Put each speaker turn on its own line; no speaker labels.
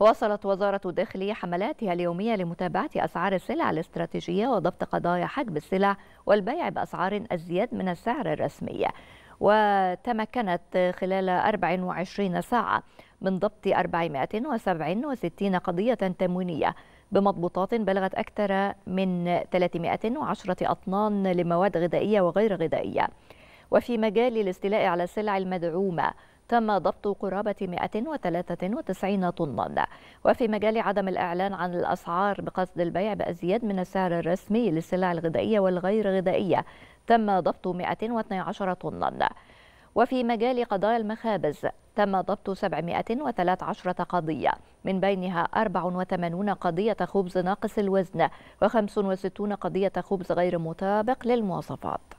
واصلت وزارة الداخلية حملاتها اليومية لمتابعة أسعار السلع الاستراتيجية وضبط قضايا حجب السلع والبيع بأسعار أزيد من السعر الرسمي وتمكنت خلال 24 ساعة من ضبط 467 قضية تموينية بمضبوطات بلغت أكثر من 310 أطنان لمواد غذائية وغير غذائية وفي مجال الاستيلاء على السلع المدعومة تم ضبط قرابة 193 طنا وفي مجال عدم الإعلان عن الأسعار بقصد البيع بأزياد من السعر الرسمي للسلع الغذائية والغير غذائية تم ضبط 112 طنا وفي مجال قضايا المخابز تم ضبط 713 قضية من بينها 84 قضية خبز ناقص الوزن و65 قضية خبز غير مطابق للمواصفات